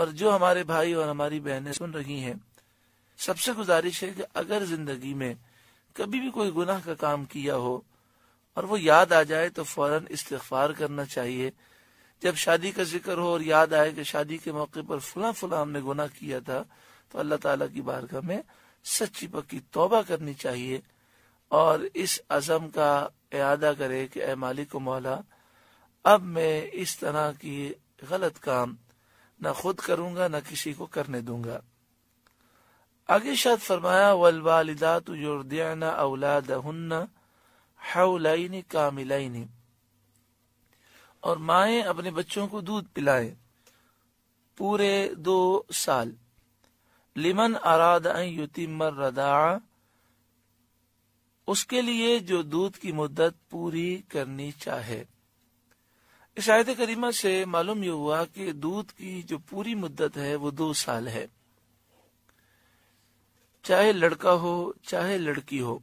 और जो हमारे भाई और हमारी बहनें सुन रही हैं सबसे गुजारिश है कि अगर जिंदगी में कभी भी कोई गुनाह का काम किया हो और वो याद आ जाए तो फौरन इस्तफार करना चाहिए जब शादी का जिक्र हो और याद आए कि शादी के मौके पर फुला फुला हमने गुनाह किया था तो अल्लाह ताला की बारगाह में सच्ची पक्की तोबा करनी चाहिए और इस अजम का अदा करे कि ए मालिक मौला अब मैं इस तरह की गलत काम न खुद करूंगा न किसी को करने दूंगा आगे शायद फरमाया वल वालदा तुर्दियाना औलाद हन्ना हौलाइन और माए अपने बच्चों को दूध पिलाए पूरे दो साल लिमन अराद युतिमर रदा उसके लिए जो दूध की मुद्दत पूरी करनी चाहे इस आयत करीमा से मालूम यह हुआ कि दूध की जो पूरी मुद्दत है वो दो साल है चाहे लड़का हो चाहे लड़की हो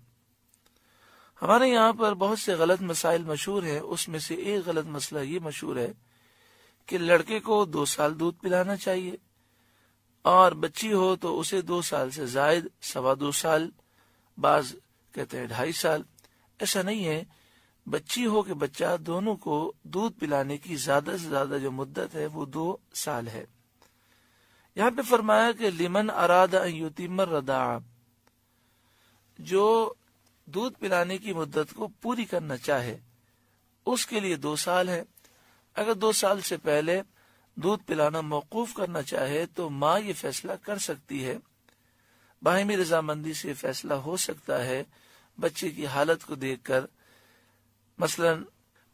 हमारे यहाँ पर बहुत से गलत मसाइल मशहूर हैं उसमें से एक गलत मसला ये मशहूर है कि लड़के को दो साल दूध पिलाना चाहिए और बच्ची हो तो उसे दो साल से जायद सवा दो साल बाज कहते हैं ढाई साल ऐसा नहीं है बच्ची हो के बच्चा दोनों को दूध पिलाने की ज्यादा से ज्यादा जो मुद्दत है वो दो साल है यहाँ पे फरमाया कि लिमन अरादा रदा जो दूध पिलाने की मुद्दत को पूरी करना चाहे उसके लिए दो साल है अगर दो साल से पहले दूध पिलाना मौकूफ करना चाहे तो माँ ये फैसला कर सकती है बाहिमी रजामंदी से फैसला हो सकता है बच्चे की हालत को देखकर मसलन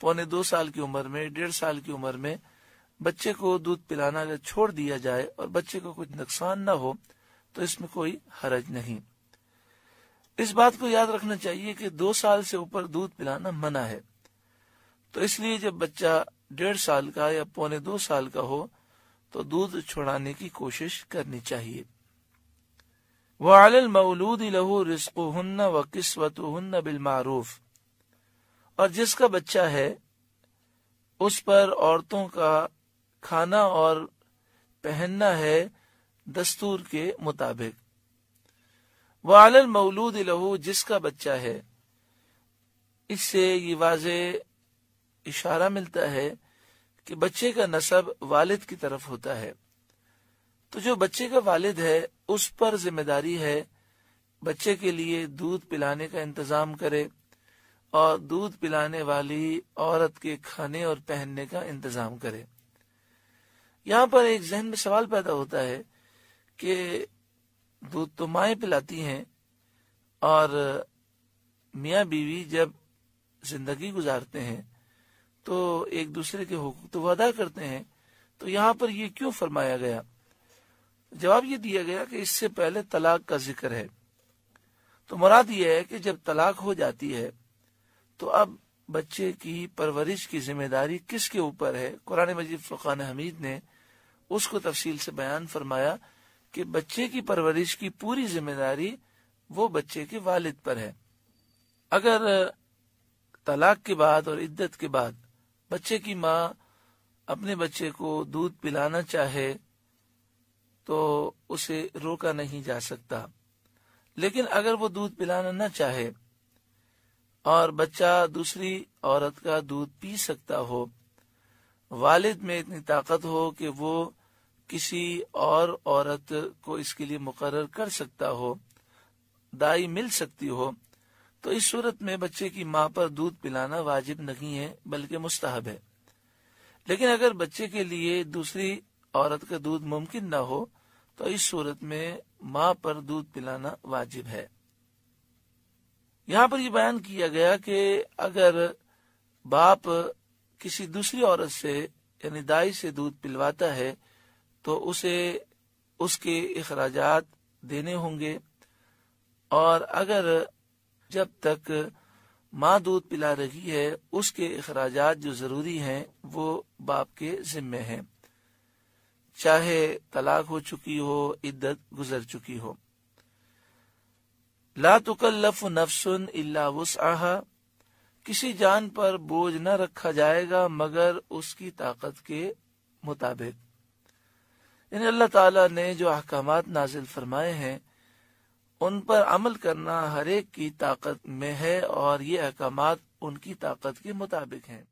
पौने दो साल की उम्र में डेढ़ साल की उम्र में बच्चे को दूध पिलाना अगर छोड़ दिया जाए और बच्चे को कुछ नुकसान न हो तो इसमें कोई हरज नहीं इस बात को याद रखना चाहिए कि दो साल से ऊपर दूध पिलाना मना है तो इसलिए जब बच्चा डेढ़ साल का या पौने दो साल का हो तो दूध छुड़ाने की कोशिश करनी चाहिए वाल मऊलूद लहू रिस्क व किस्वत बिल मारूफ और जिसका बच्चा है उस पर औरतों का खाना और पहनना है दस्तूर के मुताबिक वालल मौलूद लहू जिसका बच्चा है इससे ये वाज इशारा मिलता है कि बच्चे का नसब वालिद की तरफ होता है तो जो बच्चे का वालिद है उस पर जिम्मेदारी है बच्चे के लिए दूध पिलाने का इंतजाम करे और दूध पिलाने वाली औरत के खाने और पहनने का इंतजाम करे यहाँ पर एक जहन में सवाल पैदा होता है कि दूध तो माए पिलाती हैं और मियाँ बीवी जब जिंदगी गुजारते हैं तो एक दूसरे के हुक्म तो अदा करते हैं तो यहाँ पर ये क्यों फरमाया गया जवाब ये दिया गया कि इससे पहले तलाक का जिक्र है तो मुराद ये है कि जब तलाक हो जाती है तो अब बच्चे की परवरिश की जिम्मेदारी किसके ऊपर है कुरान मजीद फुरान हमीद ने उसको तफसील से बयान फरमाया कि बच्चे की परवरिश की पूरी जिम्मेदारी वो बच्चे के वालिद पर है अगर तलाक के बाद और इद्दत के बाद बच्चे की माँ अपने बच्चे को दूध पिलाना चाहे तो उसे रोका नहीं जा सकता लेकिन अगर वो दूध पिलाना न चाहे और बच्चा दूसरी औरत का दूध पी सकता हो वालिद में इतनी ताकत हो कि वो किसी और औरत को इसके लिए मुकर कर सकता हो दाई मिल सकती हो तो इस सूरत में बच्चे की माँ पर दूध पिलाना वाजिब नहीं है बल्कि मुस्तहब है लेकिन अगर बच्चे के लिए दूसरी औरत का दूध मुमकिन ना हो तो इस सूरत में माँ पर दूध पिलाना वाजिब है यहाँ पर ये बयान किया गया कि अगर बाप किसी दूसरी औरत से यानी दाई से दूध पिलवाता है तो उसे उसके अखराज देने होंगे और अगर जब तक माँ दूध पिला रही है उसके अखराज जो जरूरी हैं वो बाप के जिम्मे हैं चाहे तलाक हो चुकी हो इद्दत गुजर चुकी हो लातुकल्लफ नफसुन इल्ला किसी जान पर बोझ न रखा जाएगा मगर उसकी ताकत के मुताबिक इन अल्लाह ताला ने जो अहकाम नाजिल फरमाए हैं उन पर अमल करना हरेक की ताकत में है और ये अहकाम उनकी ताकत के मुताबिक हैं